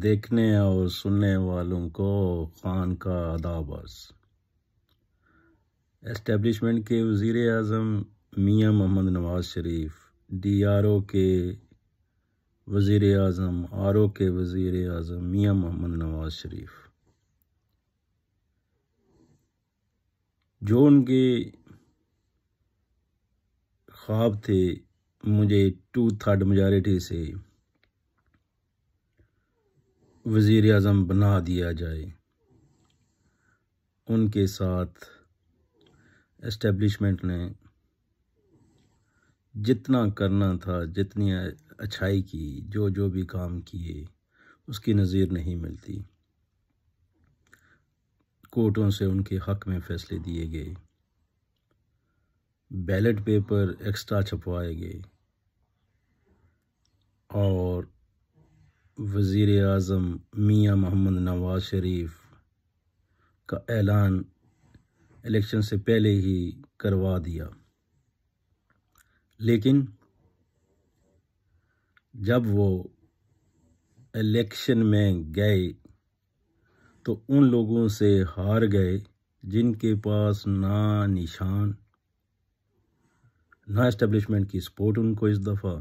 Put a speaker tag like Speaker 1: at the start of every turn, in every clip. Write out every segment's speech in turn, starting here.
Speaker 1: देखने और सुनने वालों को खान का अदाबस एस्टेब्लिशमेंट के वज़ी अजम Mian Muhammad Nawaz Sharif D R O के वज़ी अजम आर ओ के वज़ी अजम मियाँ मोहम्मद नवाज शरीफ जो उनके ख्वाब थे मुझे टू थर्ड मजारिटी से वज़ी अजम बना दिया जाए उनके साथ एस्टेब्लिशमेंट ने जितना करना था जितनी अच्छाई की जो जो भी काम किए उसकी नज़ीर नहीं मिलती कोर्टों से उनके हक़ में फ़ैसले दिए गए बैलेट पेपर एक्स्ट्रा छपवाए गए और वज़ी अजम मियाँ मोहम्मद नवाज शरीफ का ऐलान इलेक्शन से पहले ही करवा दिया लेकिन जब वो इलेक्शन में गए तो उन लोगों से हार गए जिनके पास ना निशान ना इस्टेब्लिशमेंट की सपोर्ट उनको इस दफ़ा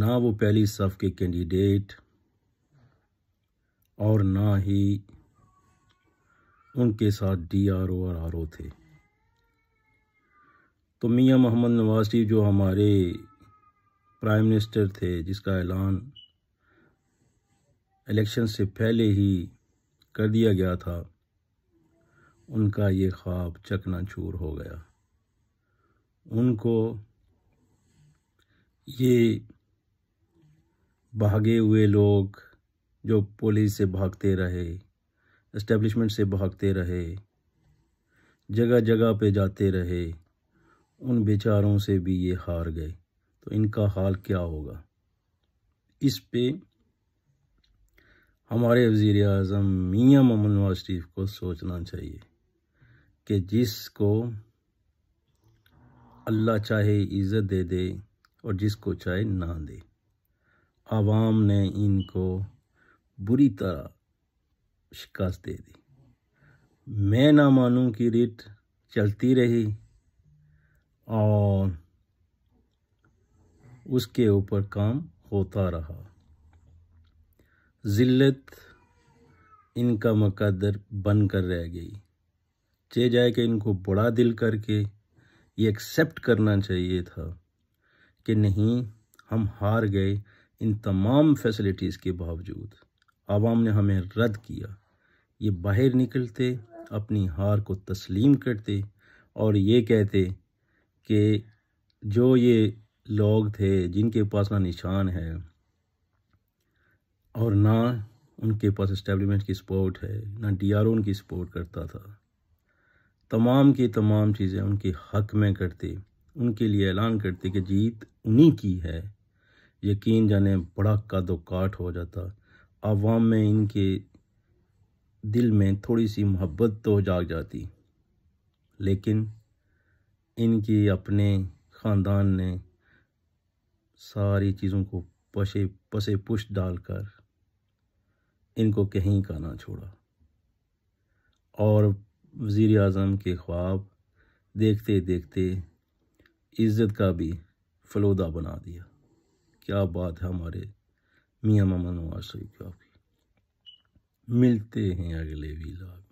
Speaker 1: ना वो पहली सफ़ के कैंडिडेट और ना ही उनके साथ डी आर ओ और आर ओ थे तो मियाँ मोहम्मद नवाज शरीफ जो हमारे प्राइम मिनिस्टर थे जिसका ऐलान इलेक्शन से पहले ही कर दिया गया था उनका ये ख्वाब चकनाचूर हो गया उनको ये भागे हुए लोग जो पुलिस से भागते रहे इस्टेब्लिशमेंट से भागते रहे जगह जगह पे जाते रहे उन बेचारों से भी ये हार गए तो इनका हाल क्या होगा इस पे हमारे वज़ी अजम मियाँ मोहम्मद नवाज शरीफ को सोचना चाहिए कि जिसको अल्लाह चाहे इज़्ज़त दे दे और जिसको चाहे ना दे आवाम ने इनको बुरी तरह शिकस्त दे दी मैं ना मानूँ कि रिट चलती रही और उसके ऊपर काम होता रहा ज़िल्लत इनका मकदर बन कर रह गई चे जाए कि इनको बड़ा दिल करके ये एक्सेप्ट करना चाहिए था कि नहीं हम हार गए इन तमाम फैसिलिटीज़ के बावजूद आवाम ने हमें रद्द किया ये बाहर निकलते अपनी हार को तस्लीम करते और ये कहते कि जो ये लोग थे जिनके पास ना निशान है और ना उनके पास इस्टेबलिशमेंट की सपोर्ट है ना डी आर ओ उनकी सपोर्ट करता था तमाम की तमाम चीज़ें उनके हक में करते उनके लिए ऐलान करते कि जीत उन्हीं की है यकीन जाने बड़ा कद काट हो जाता आवाम में इनके दिल में थोड़ी सी मोहब्बत तो जाग जाती लेकिन इनकी अपने ख़ानदान ने सारी चीज़ों को पसे पसे पुश डालकर इनको कहीं का ना छोड़ा और वज़ी अजम के ख्वाब देखते देखते इज़्ज़त का भी फलोदा बना दिया क्या बात है हमारे मियाँ मामा नवाज शरीफ की मिलते हैं अगले वीलाग